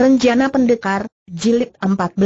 Renjana Pendekar, Jilid 14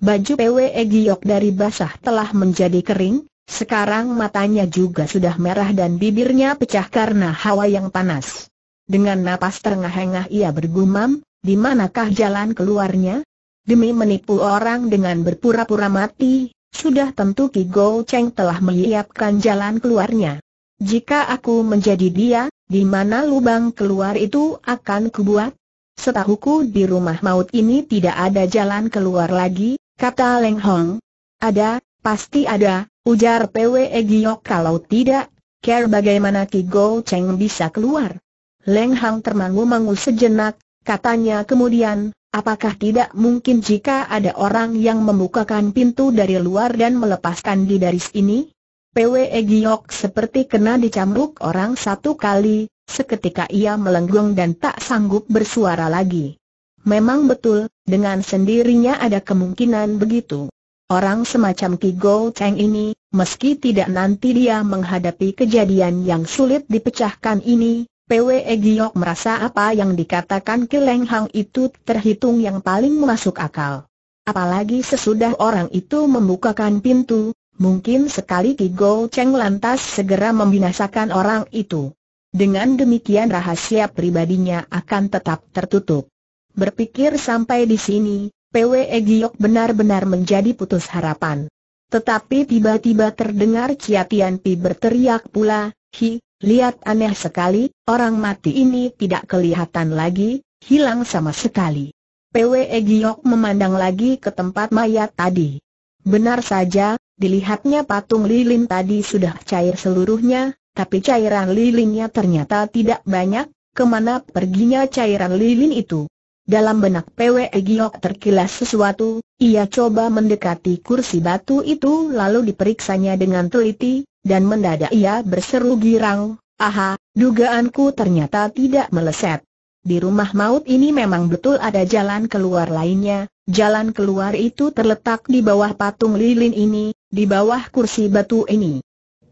Baju PWE Giyok dari basah telah menjadi kering, sekarang matanya juga sudah merah dan bibirnya pecah karena hawa yang panas. Dengan napas terengah-engah ia bergumam, di manakah jalan keluarnya? Demi menipu orang dengan berpura-pura mati, sudah tentu Ki Go Cheng telah menyiapkan jalan keluarnya. Jika aku menjadi dia, di mana lubang keluar itu akan kubuat? Setahuku di rumah maut ini tidak ada jalan keluar lagi, kata Leng Hong. Ada, pasti ada, ujar Pwe Giok kalau tidak, care bagaimana Ki Go Cheng bisa keluar. Leng Hong termangu-mangu sejenak, katanya kemudian, apakah tidak mungkin jika ada orang yang membukakan pintu dari luar dan melepaskan di dari sini? Pwe Giok seperti kena dicamruk orang satu kali, Seketika ia melenggung dan tak sanggup bersuara lagi. Memang betul, dengan sendirinya ada kemungkinan begitu. Orang semacam Ki Go Cheng ini, meski tidak nanti dia menghadapi kejadian yang sulit dipecahkan ini, PWE Giok merasa apa yang dikatakan Ki Leng Hang itu terhitung yang paling masuk akal. Apalagi sesudah orang itu membukakan pintu, mungkin sekali Ki Go Cheng lantas segera membinasakan orang itu. Dengan demikian rahasia pribadinya akan tetap tertutup. Berpikir sampai di sini, PWE Giok benar-benar menjadi putus harapan. Tetapi tiba-tiba terdengar Tian Pi berteriak pula, Hi, lihat aneh sekali, orang mati ini tidak kelihatan lagi, hilang sama sekali. PWE Giok memandang lagi ke tempat mayat tadi. Benar saja, dilihatnya patung lilin tadi sudah cair seluruhnya, tapi cairan lilinnya ternyata tidak banyak, kemana perginya cairan lilin itu? Dalam benak PW Giok terkilas sesuatu, ia coba mendekati kursi batu itu lalu diperiksanya dengan teliti, dan mendadak ia berseru girang, aha, dugaanku ternyata tidak meleset. Di rumah maut ini memang betul ada jalan keluar lainnya, jalan keluar itu terletak di bawah patung lilin ini, di bawah kursi batu ini.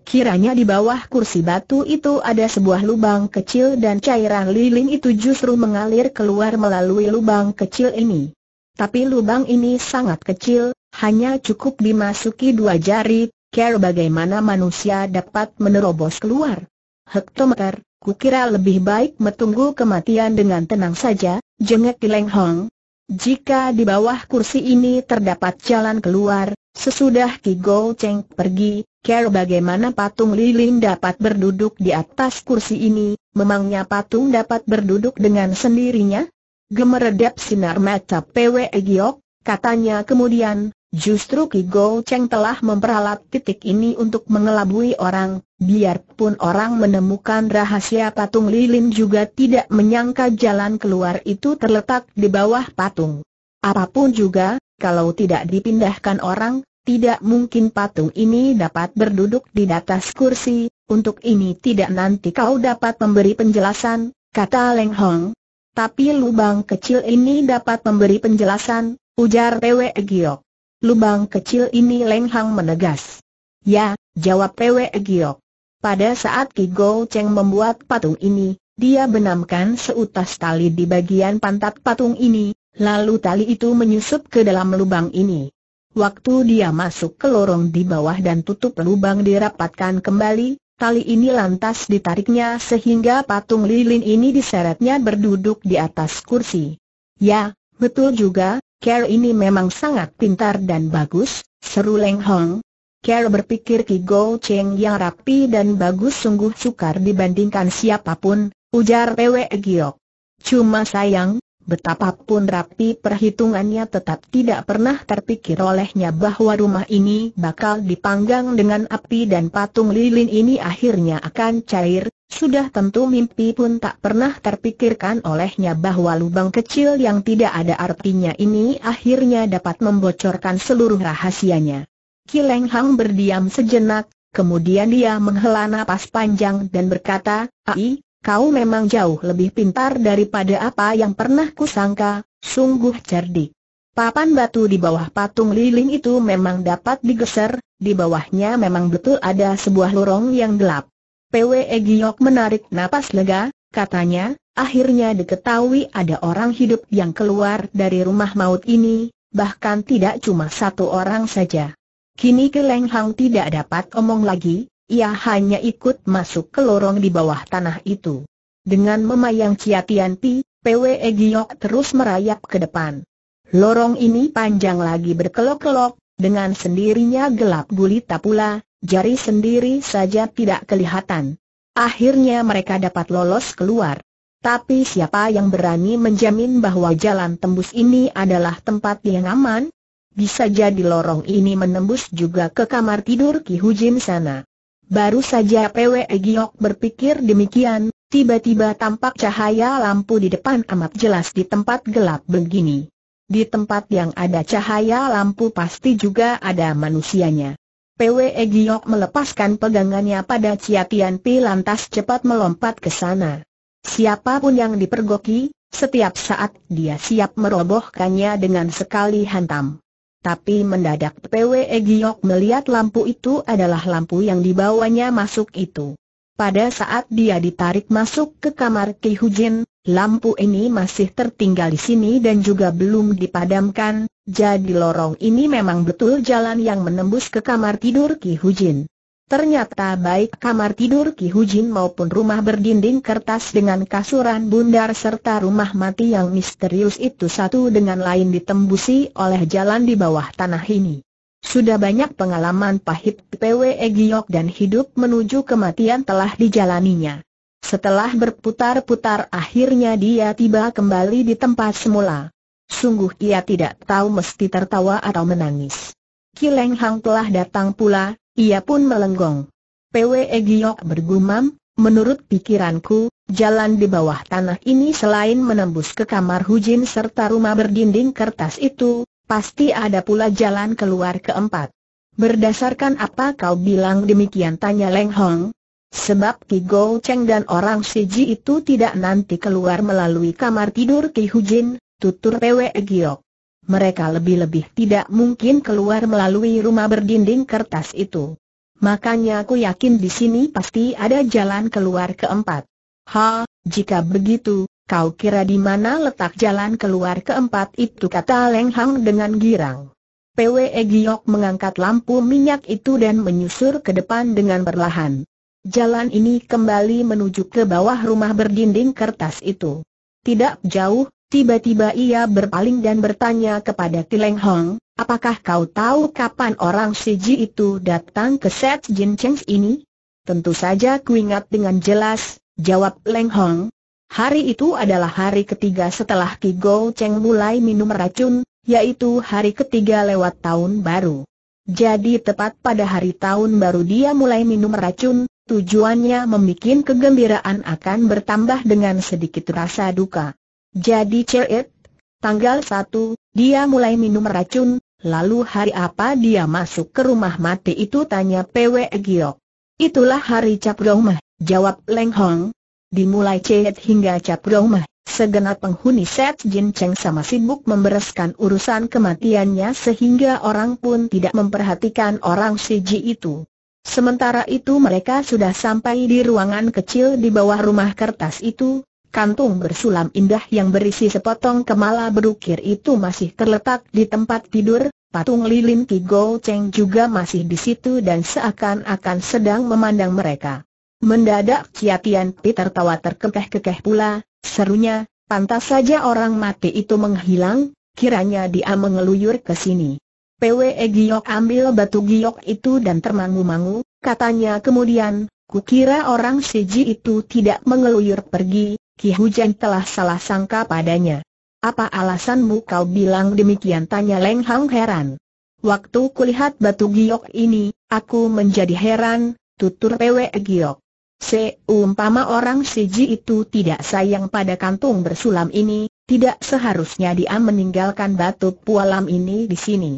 Kiranya di bawah kursi batu itu ada sebuah lubang kecil dan cairan lilin itu justru mengalir keluar melalui lubang kecil ini. Tapi lubang ini sangat kecil, hanya cukup dimasuki dua jari, Kira bagaimana manusia dapat menerobos keluar. Hektometer, kukira lebih baik menunggu kematian dengan tenang saja, jengek di Leng Hong. Jika di bawah kursi ini terdapat jalan keluar, Sesudah Ki Go Cheng pergi, care bagaimana patung lilin dapat berduduk di atas kursi ini, memangnya patung dapat berduduk dengan sendirinya? Gemeredap sinar mata Pwe Giok, katanya kemudian, justru Ki Go Cheng telah memperalat titik ini untuk mengelabui orang, biarpun orang menemukan rahasia patung lilin juga tidak menyangka jalan keluar itu terletak di bawah patung. Apapun juga, kalau tidak dipindahkan orang, tidak mungkin patung ini dapat berduduk di atas kursi, untuk ini tidak nanti kau dapat memberi penjelasan, kata Leng Hong. Tapi lubang kecil ini dapat memberi penjelasan, ujar Pwe Giok. Lubang kecil ini Leng Hong menegas. Ya, jawab Pwe Giok. Pada saat Ki Go Cheng membuat patung ini, dia benamkan seutas tali di bagian pantat patung ini, Lalu tali itu menyusup ke dalam lubang ini. Waktu dia masuk ke lorong di bawah dan tutup lubang dirapatkan kembali, tali ini lantas ditariknya sehingga patung lilin ini diseretnya berduduk di atas kursi. Ya, betul juga, Care ini memang sangat pintar dan bagus, seru Leng Hong. Care berpikir Ki Go Cheng yang rapi dan bagus sungguh sukar dibandingkan siapapun, ujar Pwe Giok. Cuma sayang, Betapapun rapi perhitungannya tetap tidak pernah terpikir olehnya bahwa rumah ini bakal dipanggang dengan api dan patung lilin ini akhirnya akan cair, sudah tentu mimpi pun tak pernah terpikirkan olehnya bahwa lubang kecil yang tidak ada artinya ini akhirnya dapat membocorkan seluruh rahasianya. Kileng Hang berdiam sejenak, kemudian dia menghela napas panjang dan berkata, Ai, kau memang jauh lebih pintar daripada apa yang pernah kusangka, sungguh cerdik. Papan batu di bawah patung lilin itu memang dapat digeser, di bawahnya memang betul ada sebuah lorong yang gelap. PWE Giok menarik napas lega, katanya, akhirnya diketahui ada orang hidup yang keluar dari rumah maut ini, bahkan tidak cuma satu orang saja. Kini Keleng Hang tidak dapat omong lagi, ia hanya ikut masuk ke lorong di bawah tanah itu. Dengan memayang Cia Tian Pi, PWE Giok terus merayap ke depan. Lorong ini panjang lagi berkelok-kelok, dengan sendirinya gelap gulita pula, jari sendiri saja tidak kelihatan. Akhirnya mereka dapat lolos keluar. Tapi siapa yang berani menjamin bahwa jalan tembus ini adalah tempat yang aman? Bisa jadi lorong ini menembus juga ke kamar tidur Ki Hujim sana. Baru saja PW Giok berpikir demikian, tiba-tiba tampak cahaya lampu di depan amat jelas di tempat gelap begini. Di tempat yang ada cahaya lampu pasti juga ada manusianya. PW Giok melepaskan pegangannya pada Cia Tian Pi lantas cepat melompat ke sana. Siapapun yang dipergoki, setiap saat dia siap merobohkannya dengan sekali hantam. Tapi mendadak PWE Giok melihat lampu itu adalah lampu yang dibawanya masuk itu. Pada saat dia ditarik masuk ke kamar Ki Hujin, lampu ini masih tertinggal di sini dan juga belum dipadamkan, jadi lorong ini memang betul jalan yang menembus ke kamar tidur Ki Hujin. Ternyata baik kamar tidur Ki Hujin maupun rumah berdinding kertas dengan kasuran bundar serta rumah mati yang misterius itu satu dengan lain ditembusi oleh jalan di bawah tanah ini. Sudah banyak pengalaman pahit PWE Giok dan hidup menuju kematian telah dijalaninya. Setelah berputar-putar akhirnya dia tiba kembali di tempat semula. Sungguh ia tidak tahu mesti tertawa atau menangis. Ki Leng Hang telah datang pula, ia pun melenggong. Pwe Giok bergumam, menurut pikiranku, jalan di bawah tanah ini selain menembus ke kamar Hujin serta rumah berdinding kertas itu, pasti ada pula jalan keluar keempat. Berdasarkan apa kau bilang demikian tanya Leng Hong? Sebab Ki Go Cheng dan orang Siji itu tidak nanti keluar melalui kamar tidur Ki Hujin, tutur Pwe Giok mereka lebih-lebih tidak mungkin keluar melalui rumah berdinding kertas itu. Makanya aku yakin di sini pasti ada jalan keluar keempat. Ha, jika begitu, kau kira di mana letak jalan keluar keempat itu kata Leng Hang dengan girang. PWE Giok mengangkat lampu minyak itu dan menyusur ke depan dengan perlahan. Jalan ini kembali menuju ke bawah rumah berdinding kertas itu. Tidak jauh, Tiba-tiba ia berpaling dan bertanya kepada Tileng Hong, apakah kau tahu kapan orang Siji itu datang ke set Jin Cheng ini? Tentu saja kuingat dengan jelas, jawab Leng Hong. Hari itu adalah hari ketiga setelah Ki Go Cheng mulai minum racun, yaitu hari ketiga lewat tahun baru. Jadi tepat pada hari tahun baru dia mulai minum racun, tujuannya membuat kegembiraan akan bertambah dengan sedikit rasa duka. Jadi Ceet, tanggal 1, dia mulai minum racun, lalu hari apa dia masuk ke rumah mati itu tanya PW Giok. Itulah hari Cap Mah, jawab Leng Hong. Dimulai Ceet hingga Cap Mah, segenap penghuni Set Jin Cheng sama sibuk membereskan urusan kematiannya sehingga orang pun tidak memperhatikan orang Siji itu. Sementara itu mereka sudah sampai di ruangan kecil di bawah rumah kertas itu, Kantung bersulam indah yang berisi sepotong kemala berukir itu masih terletak di tempat tidur, patung lilin Ki Go Cheng juga masih di situ dan seakan-akan sedang memandang mereka. Mendadak Kiatian Pi tertawa terkekeh-kekeh pula, serunya, pantas saja orang mati itu menghilang, kiranya dia mengeluyur ke sini. PWE Giok ambil batu giok itu dan termangu-mangu, katanya kemudian, kukira orang Seji itu tidak mengeluyur pergi, Ki Hujan telah salah sangka padanya. Apa alasanmu kau bilang demikian tanya Leng Hang heran. Waktu kulihat batu giok ini, aku menjadi heran, tutur Pwe Giok. Seumpama orang siji itu tidak sayang pada kantung bersulam ini, tidak seharusnya dia meninggalkan batu pualam ini di sini.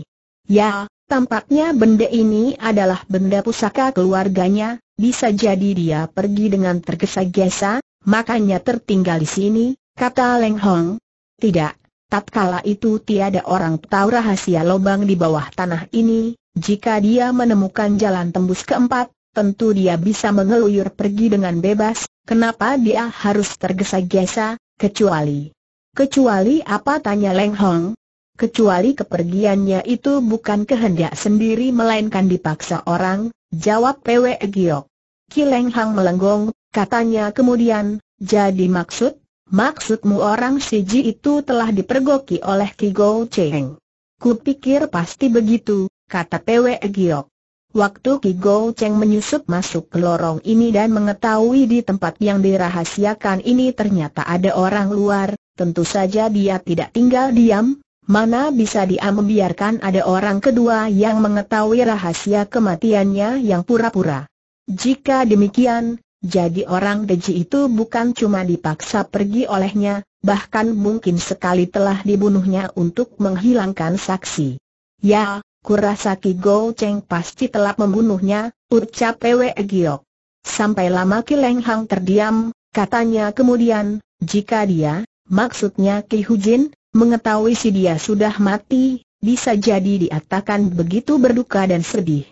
Ya, tampaknya benda ini adalah benda pusaka keluarganya, bisa jadi dia pergi dengan tergesa-gesa, makanya tertinggal di sini, kata Leng Hong. Tidak, tatkala itu tiada orang tahu rahasia lubang di bawah tanah ini, jika dia menemukan jalan tembus keempat, tentu dia bisa mengeluyur pergi dengan bebas, kenapa dia harus tergesa-gesa, kecuali... Kecuali apa tanya Leng Hong? Kecuali kepergiannya itu bukan kehendak sendiri melainkan dipaksa orang, jawab Pwe Giok. Kileng Hang melenggong, katanya kemudian, jadi maksud, maksudmu orang Siji itu telah dipergoki oleh Kigo Cheng. Kupikir pasti begitu, kata Pwe Giok. Waktu Kigo Cheng menyusup masuk ke lorong ini dan mengetahui di tempat yang dirahasiakan ini ternyata ada orang luar, tentu saja dia tidak tinggal diam, Mana bisa dia membiarkan ada orang kedua yang mengetahui rahasia kematiannya yang pura-pura. Jika demikian, jadi orang Deji itu bukan cuma dipaksa pergi olehnya, bahkan mungkin sekali telah dibunuhnya untuk menghilangkan saksi. Ya, kurasa Ki Go Cheng pasti telah membunuhnya, ucap Pwe Giok. Sampai lama Ki Leng Hang terdiam, katanya kemudian, jika dia, maksudnya Ki Hujin, mengetahui si dia sudah mati, bisa jadi diatakan begitu berduka dan sedih.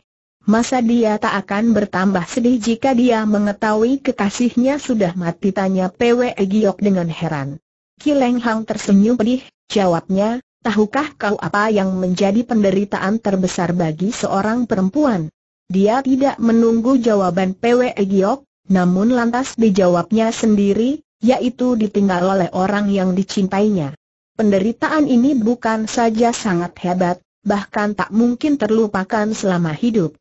Masa dia tak akan bertambah sedih jika dia mengetahui kekasihnya sudah mati tanya Pwe Giok dengan heran. Kileng Hang tersenyum pedih, jawabnya, tahukah kau apa yang menjadi penderitaan terbesar bagi seorang perempuan? Dia tidak menunggu jawaban Pwe Giok, namun lantas dijawabnya sendiri, yaitu ditinggal oleh orang yang dicintainya. Penderitaan ini bukan saja sangat hebat, bahkan tak mungkin terlupakan selama hidup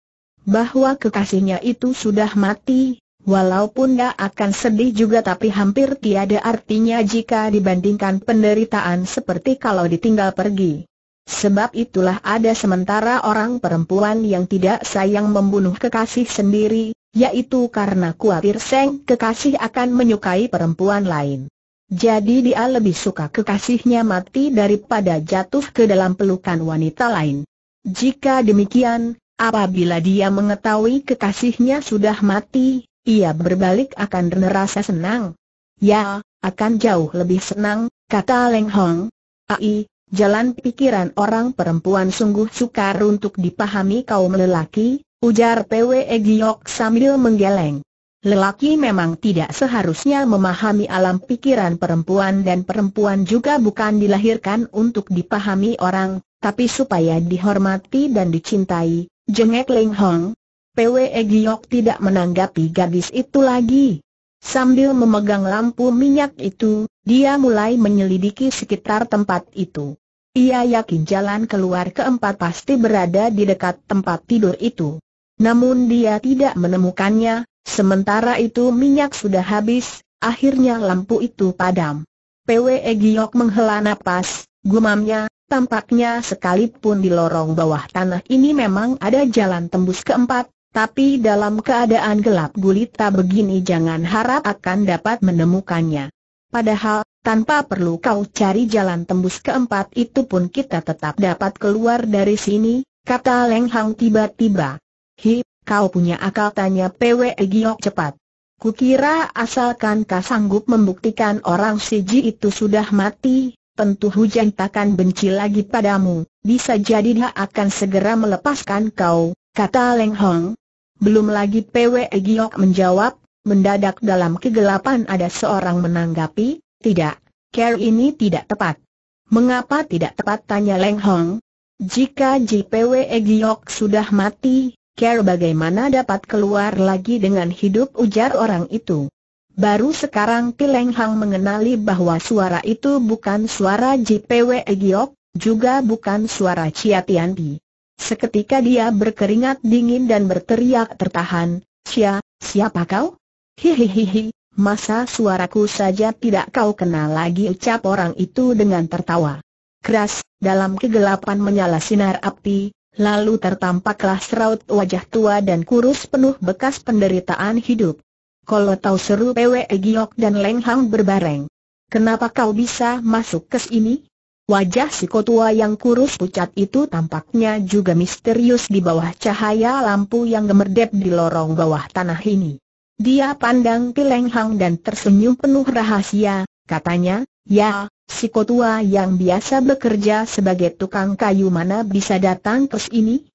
bahwa kekasihnya itu sudah mati, walaupun dia akan sedih juga tapi hampir tiada artinya jika dibandingkan penderitaan seperti kalau ditinggal pergi. Sebab itulah ada sementara orang perempuan yang tidak sayang membunuh kekasih sendiri, yaitu karena khawatir seng kekasih akan menyukai perempuan lain. Jadi dia lebih suka kekasihnya mati daripada jatuh ke dalam pelukan wanita lain. Jika demikian, Apabila dia mengetahui kekasihnya sudah mati, ia berbalik akan merasa senang. Ya, akan jauh lebih senang, kata Leng Hong. Ai, jalan pikiran orang perempuan sungguh sukar untuk dipahami kaum lelaki, ujar Pwe Giok sambil menggeleng. Lelaki memang tidak seharusnya memahami alam pikiran perempuan dan perempuan juga bukan dilahirkan untuk dipahami orang, tapi supaya dihormati dan dicintai, Jengek Ling Hong. PWE Giok tidak menanggapi gadis itu lagi. Sambil memegang lampu minyak itu, dia mulai menyelidiki sekitar tempat itu. Ia yakin jalan keluar keempat pasti berada di dekat tempat tidur itu. Namun dia tidak menemukannya, sementara itu minyak sudah habis, akhirnya lampu itu padam. PWE Giok menghela napas, gumamnya, Tampaknya sekalipun di lorong bawah tanah ini memang ada jalan tembus keempat, tapi dalam keadaan gelap gulita begini jangan harap akan dapat menemukannya. Padahal, tanpa perlu kau cari jalan tembus keempat itu pun kita tetap dapat keluar dari sini, kata Leng Hang tiba-tiba. Hi, kau punya akal tanya PW Giok cepat. Kukira asalkan kau sanggup membuktikan orang Siji itu sudah mati, tentu Hujan takkan benci lagi padamu, bisa jadi dia akan segera melepaskan kau, kata Leng Hong. Belum lagi PW Giok menjawab, mendadak dalam kegelapan ada seorang menanggapi, tidak, care ini tidak tepat. Mengapa tidak tepat tanya Leng Hong? Jika JPW Giok sudah mati, care bagaimana dapat keluar lagi dengan hidup ujar orang itu. Baru sekarang Pileng Hang mengenali bahwa suara itu bukan suara JPW Egyok, juga bukan suara Chia Tian Pi. Seketika dia berkeringat dingin dan berteriak tertahan, Chia, siapa kau? Hihihihi, masa suaraku saja tidak kau kenal lagi ucap orang itu dengan tertawa. Keras, dalam kegelapan menyala sinar api, lalu tertampaklah seraut wajah tua dan kurus penuh bekas penderitaan hidup. Kalau tahu seru Pwe Giok dan Leng Hang berbareng. Kenapa kau bisa masuk ke sini? Wajah si kotua yang kurus pucat itu tampaknya juga misterius di bawah cahaya lampu yang gemerdep di lorong bawah tanah ini. Dia pandang ke Leng Hang dan tersenyum penuh rahasia, katanya, ya, si kotua yang biasa bekerja sebagai tukang kayu mana bisa datang ke sini?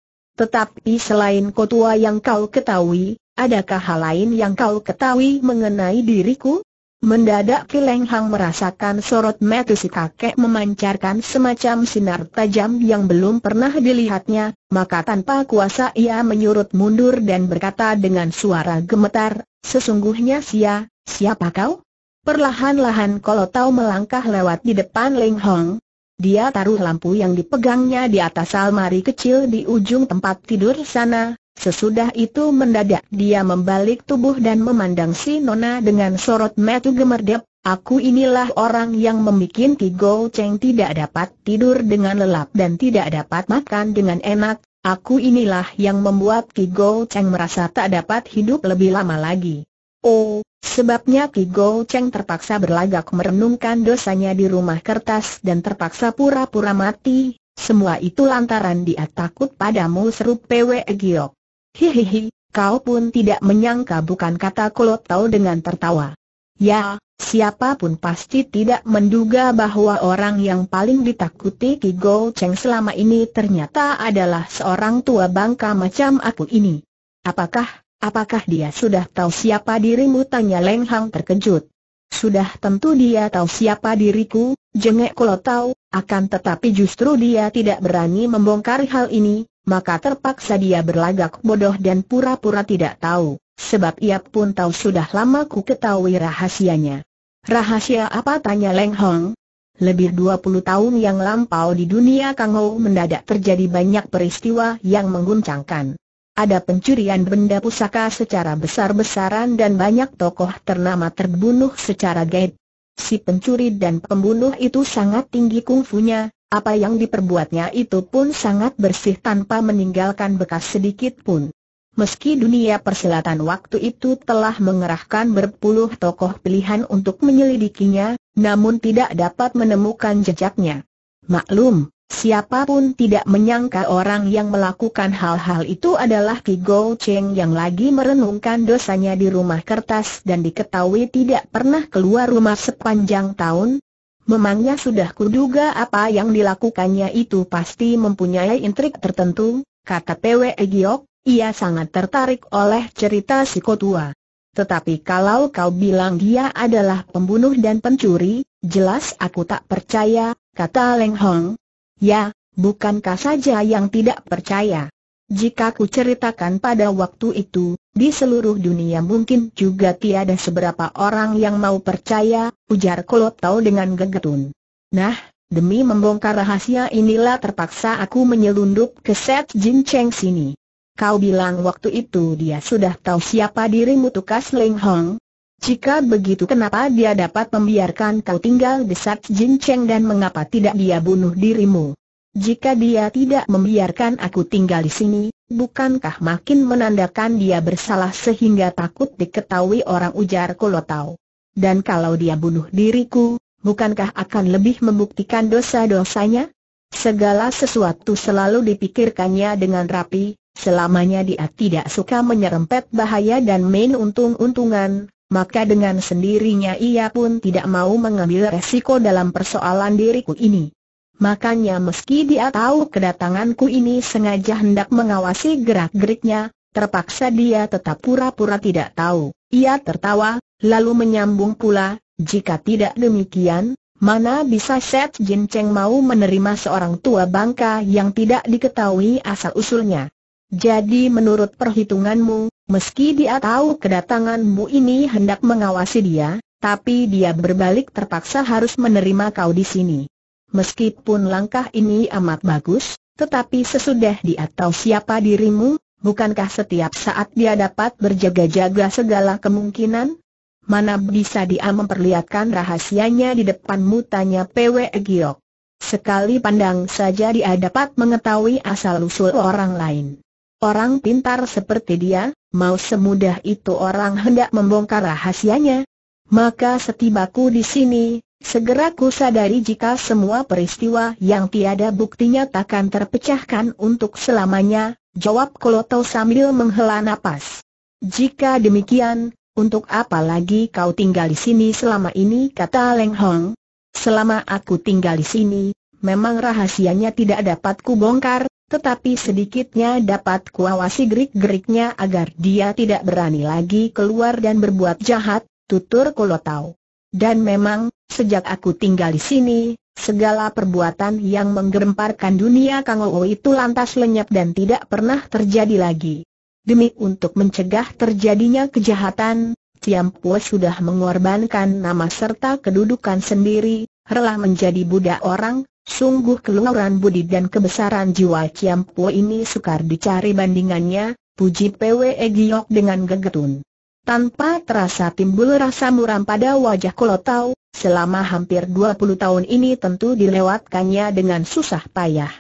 Tetapi selain kotua yang kau ketahui, adakah hal lain yang kau ketahui mengenai diriku? Mendadak Kileng Hang merasakan sorot mata si kakek memancarkan semacam sinar tajam yang belum pernah dilihatnya, maka tanpa kuasa ia menyurut mundur dan berkata dengan suara gemetar, sesungguhnya sia, siapa kau? Perlahan-lahan kalau tahu melangkah lewat di depan Leng Hong, dia taruh lampu yang dipegangnya di atas almari kecil di ujung tempat tidur sana. Sesudah itu mendadak dia membalik tubuh dan memandang si Nona dengan sorot metu gemerdep. Aku inilah orang yang membuat Kigo Cheng tidak dapat tidur dengan lelap dan tidak dapat makan dengan enak. Aku inilah yang membuat Kigo Cheng merasa tak dapat hidup lebih lama lagi. Oh, sebabnya Ki Go Cheng terpaksa berlagak merenungkan dosanya di rumah kertas dan terpaksa pura-pura mati, semua itu lantaran dia takut padamu seru Pwe Giok. Hihihi, kau pun tidak menyangka bukan kata Kolotau dengan tertawa. Ya, siapapun pasti tidak menduga bahwa orang yang paling ditakuti Ki Go Cheng selama ini ternyata adalah seorang tua bangka macam aku ini. Apakah Apakah dia sudah tahu siapa dirimu? Tanya Leng Hang terkejut. Sudah tentu dia tahu siapa diriku, jengek kalau tahu, akan tetapi justru dia tidak berani membongkar hal ini, maka terpaksa dia berlagak bodoh dan pura-pura tidak tahu, sebab ia pun tahu sudah lama ku ketahui rahasianya. Rahasia apa? Tanya Leng Hang. Lebih 20 tahun yang lampau di dunia Kang Ho mendadak terjadi banyak peristiwa yang mengguncangkan. Ada pencurian benda pusaka secara besar-besaran dan banyak tokoh ternama terbunuh secara gaib. Si pencuri dan pembunuh itu sangat tinggi kungfunya, apa yang diperbuatnya itu pun sangat bersih tanpa meninggalkan bekas sedikit pun. Meski dunia persilatan waktu itu telah mengerahkan berpuluh tokoh pilihan untuk menyelidikinya, namun tidak dapat menemukan jejaknya. Maklum, Siapapun tidak menyangka orang yang melakukan hal-hal itu adalah Ki Go Cheng yang lagi merenungkan dosanya di rumah kertas dan diketahui tidak pernah keluar rumah sepanjang tahun. Memangnya sudah kuduga apa yang dilakukannya itu pasti mempunyai intrik tertentu, kata Pwe Giok, ia sangat tertarik oleh cerita si Kotua. Tetapi kalau kau bilang dia adalah pembunuh dan pencuri, jelas aku tak percaya, kata Leng Hong, Ya, bukankah saja yang tidak percaya? Jika ku ceritakan pada waktu itu, di seluruh dunia mungkin juga tiada seberapa orang yang mau percaya, ujar Kolotau dengan gegetun. Nah, demi membongkar rahasia inilah terpaksa aku menyelundup ke set Jin Cheng sini. Kau bilang waktu itu dia sudah tahu siapa dirimu tukas Ling Hong, jika begitu kenapa dia dapat membiarkan kau tinggal di saat Jin Cheng dan mengapa tidak dia bunuh dirimu? Jika dia tidak membiarkan aku tinggal di sini, bukankah makin menandakan dia bersalah sehingga takut diketahui orang ujar Kolotau? Dan kalau dia bunuh diriku, bukankah akan lebih membuktikan dosa-dosanya? Segala sesuatu selalu dipikirkannya dengan rapi, Selamanya dia tidak suka menyerempet bahaya dan main untung-untungan, maka dengan sendirinya ia pun tidak mau mengambil resiko dalam persoalan diriku ini. Makanya meski dia tahu kedatanganku ini sengaja hendak mengawasi gerak-geriknya, terpaksa dia tetap pura-pura tidak tahu. Ia tertawa, lalu menyambung pula, jika tidak demikian, mana bisa Set Jin Cheng mau menerima seorang tua bangka yang tidak diketahui asal-usulnya. Jadi menurut perhitunganmu, Meski dia tahu kedatanganmu ini hendak mengawasi dia, tapi dia berbalik terpaksa harus menerima kau di sini. Meskipun langkah ini amat bagus, tetapi sesudah dia tahu siapa dirimu, bukankah setiap saat dia dapat berjaga-jaga segala kemungkinan? Mana bisa dia memperlihatkan rahasianya di depanmu tanya PW Giok. Sekali pandang saja dia dapat mengetahui asal-usul orang lain. Orang pintar seperti dia, mau semudah itu orang hendak membongkar rahasianya. Maka setibaku di sini, segera ku sadari jika semua peristiwa yang tiada buktinya takkan terpecahkan untuk selamanya, jawab Koloto sambil menghela nafas. Jika demikian, untuk apa lagi kau tinggal di sini selama ini kata Leng Hong. Selama aku tinggal di sini, memang rahasianya tidak dapat bongkar tetapi sedikitnya dapat kuawasi gerik-geriknya agar dia tidak berani lagi keluar dan berbuat jahat, tutur Kolotau. Dan memang, sejak aku tinggal di sini, segala perbuatan yang menggemparkan dunia Kang Oo itu lantas lenyap dan tidak pernah terjadi lagi. Demi untuk mencegah terjadinya kejahatan, Tiam sudah mengorbankan nama serta kedudukan sendiri, rela menjadi budak orang, Sungguh keluaran budi dan kebesaran jiwa Kiampo ini sukar dicari bandingannya, puji Pwe Giok dengan gegetun. Tanpa terasa timbul rasa muram pada wajah Kolotau, selama hampir 20 tahun ini tentu dilewatkannya dengan susah payah.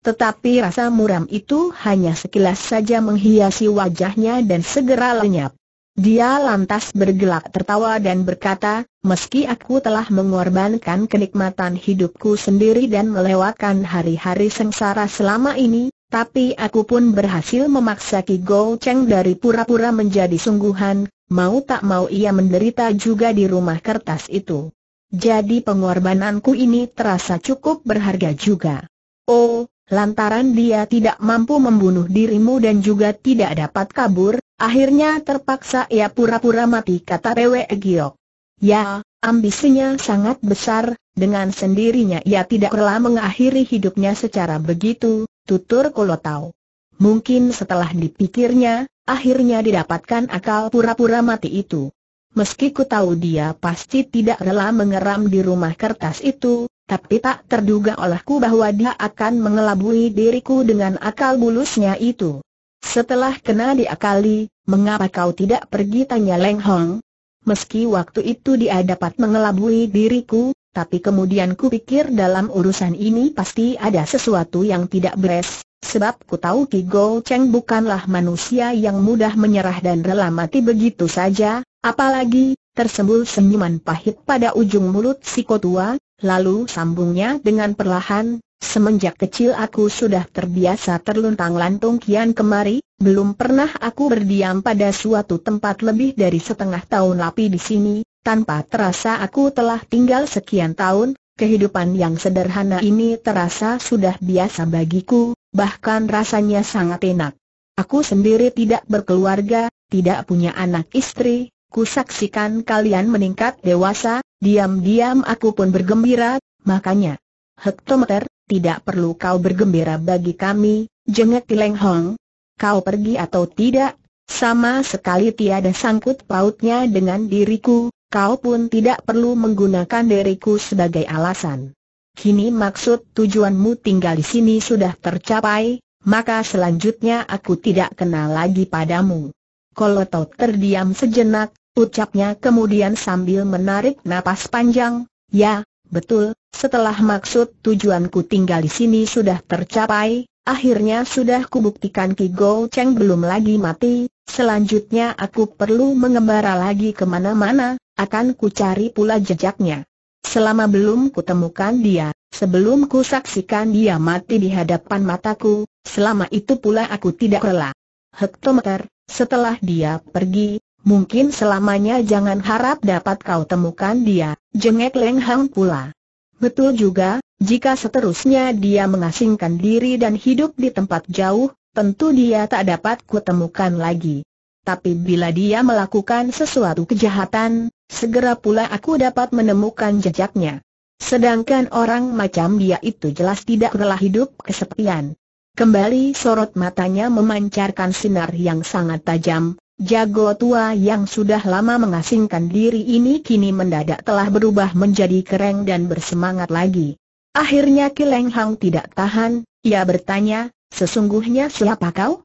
Tetapi rasa muram itu hanya sekilas saja menghiasi wajahnya dan segera lenyap. Dia lantas bergelak tertawa dan berkata, meski aku telah mengorbankan kenikmatan hidupku sendiri dan melewatkan hari-hari sengsara selama ini, tapi aku pun berhasil memaksa Ki Go Cheng dari pura-pura menjadi sungguhan, mau tak mau ia menderita juga di rumah kertas itu. Jadi pengorbananku ini terasa cukup berharga juga. Oh, Lantaran dia tidak mampu membunuh dirimu dan juga tidak dapat kabur, akhirnya terpaksa ia pura-pura mati kata Pewe Giok. Ya, ambisinya sangat besar, dengan sendirinya ia tidak rela mengakhiri hidupnya secara begitu, tutur Kolotau. Mungkin setelah dipikirnya, akhirnya didapatkan akal pura-pura mati itu. Meski ku tahu dia pasti tidak rela mengeram di rumah kertas itu, tapi tak terduga olehku bahwa dia akan mengelabui diriku dengan akal bulusnya itu. Setelah kena diakali, mengapa kau tidak pergi tanya Leng Hong? Meski waktu itu dia dapat mengelabui diriku, tapi kemudian ku pikir dalam urusan ini pasti ada sesuatu yang tidak beres, sebab ku tahu Ki Go Cheng bukanlah manusia yang mudah menyerah dan rela mati begitu saja, apalagi, tersembul senyuman pahit pada ujung mulut si kotua, lalu sambungnya dengan perlahan, semenjak kecil aku sudah terbiasa terluntang lantung kian kemari, belum pernah aku berdiam pada suatu tempat lebih dari setengah tahun lapi di sini, tanpa terasa aku telah tinggal sekian tahun, kehidupan yang sederhana ini terasa sudah biasa bagiku, bahkan rasanya sangat enak. Aku sendiri tidak berkeluarga, tidak punya anak istri, Kusaksikan kalian meningkat dewasa, Diam-diam aku pun bergembira, makanya. Hektometer, tidak perlu kau bergembira bagi kami, jengek Leng Hong. Kau pergi atau tidak, sama sekali tiada sangkut pautnya dengan diriku, kau pun tidak perlu menggunakan diriku sebagai alasan. Kini maksud tujuanmu tinggal di sini sudah tercapai, maka selanjutnya aku tidak kenal lagi padamu. Kolotot terdiam sejenak, Ucapnya kemudian sambil menarik napas panjang, ya, betul, setelah maksud tujuanku tinggal di sini sudah tercapai, akhirnya sudah kubuktikan Ki Go Cheng belum lagi mati, selanjutnya aku perlu mengembara lagi kemana-mana, akan ku cari pula jejaknya. Selama belum kutemukan dia, sebelum ku saksikan dia mati di hadapan mataku, selama itu pula aku tidak rela. Hektometer, setelah dia pergi, Mungkin selamanya jangan harap dapat kau temukan dia, jengek Leng Hang pula. Betul juga, jika seterusnya dia mengasingkan diri dan hidup di tempat jauh, tentu dia tak dapat kutemukan lagi. Tapi bila dia melakukan sesuatu kejahatan, segera pula aku dapat menemukan jejaknya. Sedangkan orang macam dia itu jelas tidak rela hidup kesepian. Kembali sorot matanya memancarkan sinar yang sangat tajam, Jago tua yang sudah lama mengasingkan diri ini kini mendadak telah berubah menjadi kereng dan bersemangat lagi. Akhirnya Kileng Hang tidak tahan, ia bertanya, sesungguhnya siapa kau?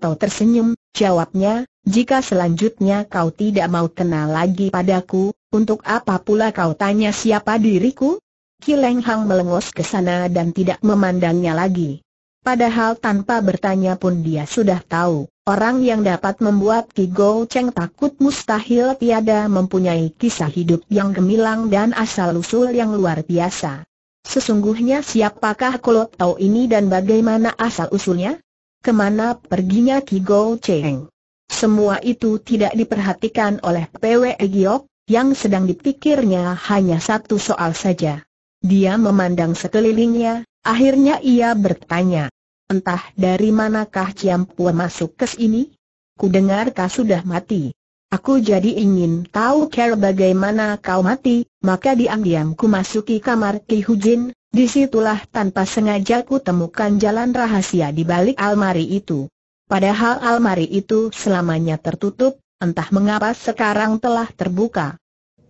tahu tersenyum, jawabnya, jika selanjutnya kau tidak mau kenal lagi padaku, untuk apa pula kau tanya siapa diriku? Kileng Hang melengos ke sana dan tidak memandangnya lagi. Padahal tanpa bertanya pun dia sudah tahu. Orang yang dapat membuat Ki Go Cheng takut mustahil tiada mempunyai kisah hidup yang gemilang dan asal-usul yang luar biasa. Sesungguhnya siapakah Kolot Tau ini dan bagaimana asal-usulnya? Kemana perginya Ki Go Cheng? Semua itu tidak diperhatikan oleh PW Giok, yang sedang dipikirnya hanya satu soal saja. Dia memandang sekelilingnya, akhirnya ia bertanya, Entah dari manakah Ciampua masuk ke sini? Ku dengar kau sudah mati. Aku jadi ingin tahu cara bagaimana kau mati, maka diam-diam ku masuki kamar Ki Hujin, disitulah tanpa sengaja ku temukan jalan rahasia di balik almari itu. Padahal almari itu selamanya tertutup, entah mengapa sekarang telah terbuka.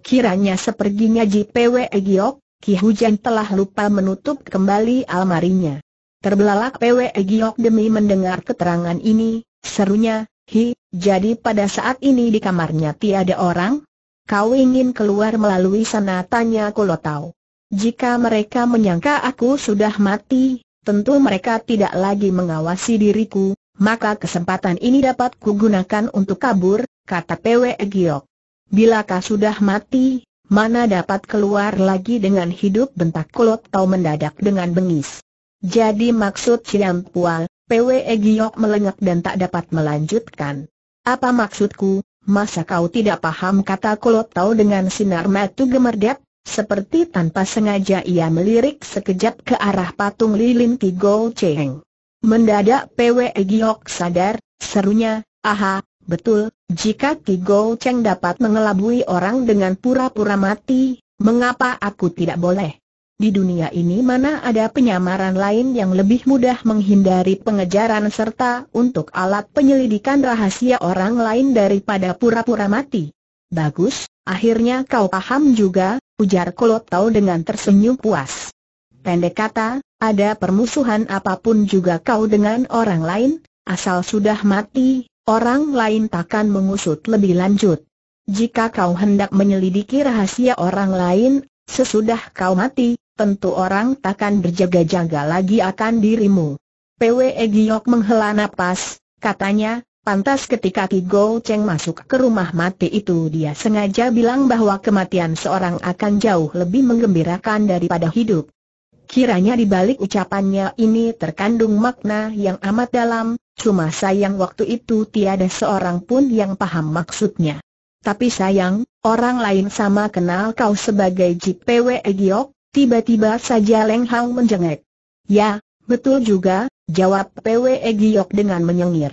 Kiranya seperginya Ji PW Giok, Ki Hujan telah lupa menutup kembali almarinya. Terbelalak PW Giok demi mendengar keterangan ini, serunya, hi, jadi pada saat ini di kamarnya tiada orang? Kau ingin keluar melalui sana tanya Kulotau. Jika mereka menyangka aku sudah mati, tentu mereka tidak lagi mengawasi diriku, maka kesempatan ini dapat kugunakan untuk kabur, kata PW Giok. Bila kau sudah mati, mana dapat keluar lagi dengan hidup bentak Kulotau mendadak dengan bengis. Jadi maksud Siam Pual, PWE Giok melengak dan tak dapat melanjutkan. Apa maksudku, masa kau tidak paham kata Kolot tahu dengan sinar matu gemerdep? Seperti tanpa sengaja ia melirik sekejap ke arah patung lilin Tigo Cheng. Mendadak PWE Giok sadar, serunya, aha, betul, jika Tigo Cheng dapat mengelabui orang dengan pura-pura mati, mengapa aku tidak boleh? Di dunia ini mana ada penyamaran lain yang lebih mudah menghindari pengejaran serta untuk alat penyelidikan rahasia orang lain daripada pura-pura mati. Bagus, akhirnya kau paham juga, ujar Kolotau dengan tersenyum puas. Pendek kata, ada permusuhan apapun juga kau dengan orang lain, asal sudah mati, orang lain takkan mengusut lebih lanjut. Jika kau hendak menyelidiki rahasia orang lain, sesudah kau mati, tentu orang takkan berjaga-jaga lagi akan dirimu. PWE Giok menghela nafas. katanya, Pantas ketika Ki Go Cheng masuk ke rumah mati itu dia sengaja bilang bahwa kematian seorang akan jauh lebih menggembirakan daripada hidup. Kiranya di balik ucapannya ini terkandung makna yang amat dalam, cuma sayang waktu itu tiada seorang pun yang paham maksudnya. Tapi sayang, orang lain sama kenal kau sebagai JPW Giok, Tiba-tiba saja Leng hang menjengek. Ya, betul juga, jawab PW e Giok dengan menyengir.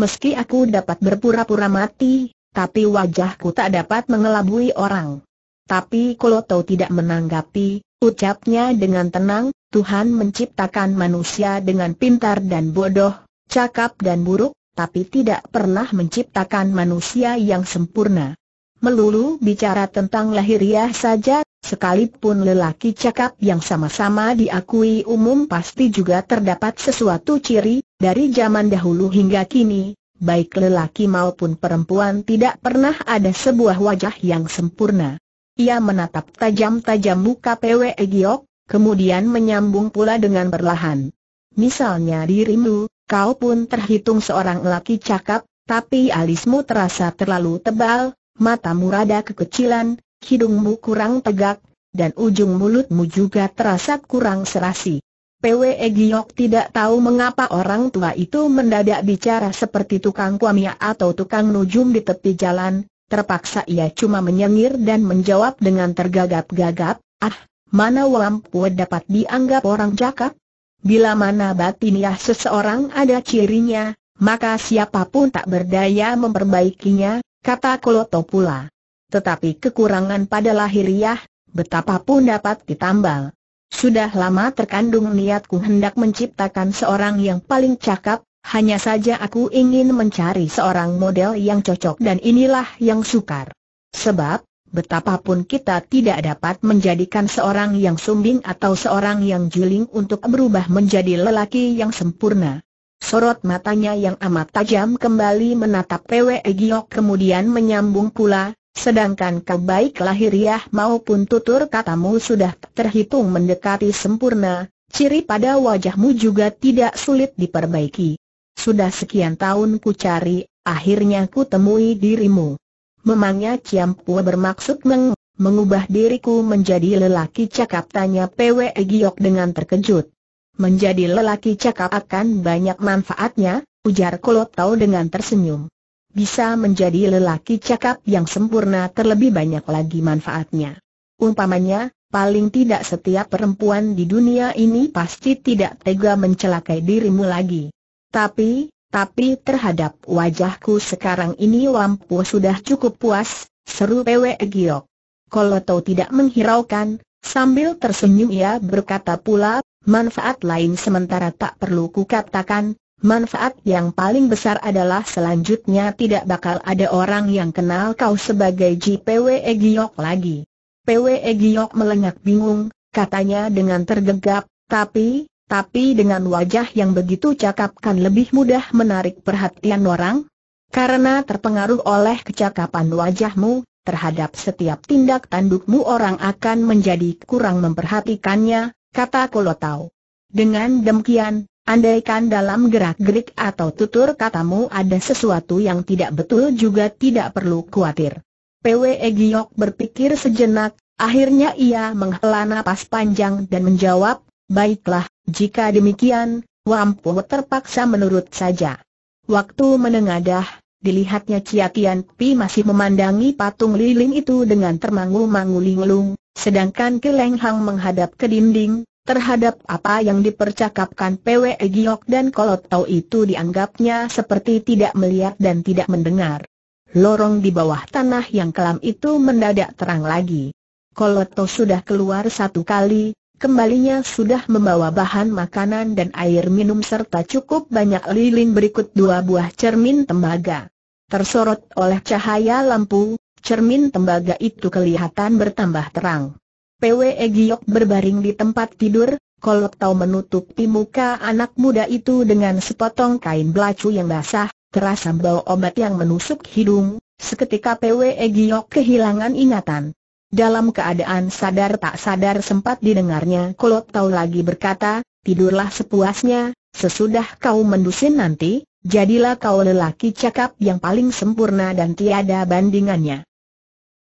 Meski aku dapat berpura-pura mati, tapi wajahku tak dapat mengelabui orang. Tapi Koloto tidak menanggapi, ucapnya dengan tenang, Tuhan menciptakan manusia dengan pintar dan bodoh, cakap dan buruk, tapi tidak pernah menciptakan manusia yang sempurna. Melulu bicara tentang lahiriah saja, Sekalipun lelaki cakap yang sama-sama diakui umum pasti juga terdapat sesuatu ciri, dari zaman dahulu hingga kini, baik lelaki maupun perempuan tidak pernah ada sebuah wajah yang sempurna. Ia menatap tajam-tajam muka PWE Giok, kemudian menyambung pula dengan perlahan. Misalnya dirimu, kau pun terhitung seorang lelaki cakap, tapi alismu terasa terlalu tebal, matamu rada kekecilan, hidungmu kurang tegak, dan ujung mulutmu juga terasa kurang serasi. PWE Giok tidak tahu mengapa orang tua itu mendadak bicara seperti tukang kuamia atau tukang nujum di tepi jalan, terpaksa ia cuma menyengir dan menjawab dengan tergagap-gagap, ah, mana Wampue dapat dianggap orang cakap? Bila mana batinnya seseorang ada cirinya, maka siapapun tak berdaya memperbaikinya, kata Koloto pula tetapi kekurangan pada lahiriah, betapapun dapat ditambal. Sudah lama terkandung niatku hendak menciptakan seorang yang paling cakap, hanya saja aku ingin mencari seorang model yang cocok dan inilah yang sukar. Sebab, betapapun kita tidak dapat menjadikan seorang yang sumbing atau seorang yang juling untuk berubah menjadi lelaki yang sempurna. Sorot matanya yang amat tajam kembali menatap Pwe Giok kemudian menyambung pula, Sedangkan kau lahiriah maupun tutur katamu sudah terhitung mendekati sempurna, ciri pada wajahmu juga tidak sulit diperbaiki. Sudah sekian tahun ku cari, akhirnya ku temui dirimu. Memangnya Ciampua bermaksud meng mengubah diriku menjadi lelaki cakap tanya PW Giok dengan terkejut. Menjadi lelaki cakap akan banyak manfaatnya, ujar Kolotau dengan tersenyum bisa menjadi lelaki cakap yang sempurna terlebih banyak lagi manfaatnya. Umpamanya, paling tidak setiap perempuan di dunia ini pasti tidak tega mencelakai dirimu lagi. Tapi, tapi terhadap wajahku sekarang ini lampu sudah cukup puas, seru Pwe Giok. tahu tidak menghiraukan, sambil tersenyum ia berkata pula, manfaat lain sementara tak perlu kukatakan, Manfaat yang paling besar adalah selanjutnya tidak bakal ada orang yang kenal kau sebagai JPW e Giok lagi. PW e Giok melengak bingung, katanya dengan tergegap, tapi, tapi dengan wajah yang begitu cakap kan lebih mudah menarik perhatian orang. Karena terpengaruh oleh kecakapan wajahmu, terhadap setiap tindak tandukmu orang akan menjadi kurang memperhatikannya, kata Kolotau. Dengan demikian, Andaikan dalam gerak-gerik atau tutur katamu ada sesuatu yang tidak betul juga tidak perlu khawatir. Pwe Giok berpikir sejenak, akhirnya ia menghela napas panjang dan menjawab, Baiklah, jika demikian, Wampu terpaksa menurut saja. Waktu menengadah, dilihatnya Cia Tian Pi masih memandangi patung lilin itu dengan termangu-mangu linglung, sedangkan Kileng Hang menghadap ke dinding, Terhadap apa yang dipercakapkan Pwe Giok dan Kolot Tau itu dianggapnya seperti tidak melihat dan tidak mendengar. Lorong di bawah tanah yang kelam itu mendadak terang lagi. Kolot Tau sudah keluar satu kali, kembalinya sudah membawa bahan makanan dan air minum serta cukup banyak lilin berikut dua buah cermin tembaga. Tersorot oleh cahaya lampu, cermin tembaga itu kelihatan bertambah terang. PWE Giok berbaring di tempat tidur, Kolok Tau menutupi muka anak muda itu dengan sepotong kain belacu yang basah, terasa bau obat yang menusuk hidung, seketika PWE Giok kehilangan ingatan. Dalam keadaan sadar tak sadar sempat didengarnya kolot Tau lagi berkata, tidurlah sepuasnya, sesudah kau mendusin nanti, jadilah kau lelaki cakap yang paling sempurna dan tiada bandingannya.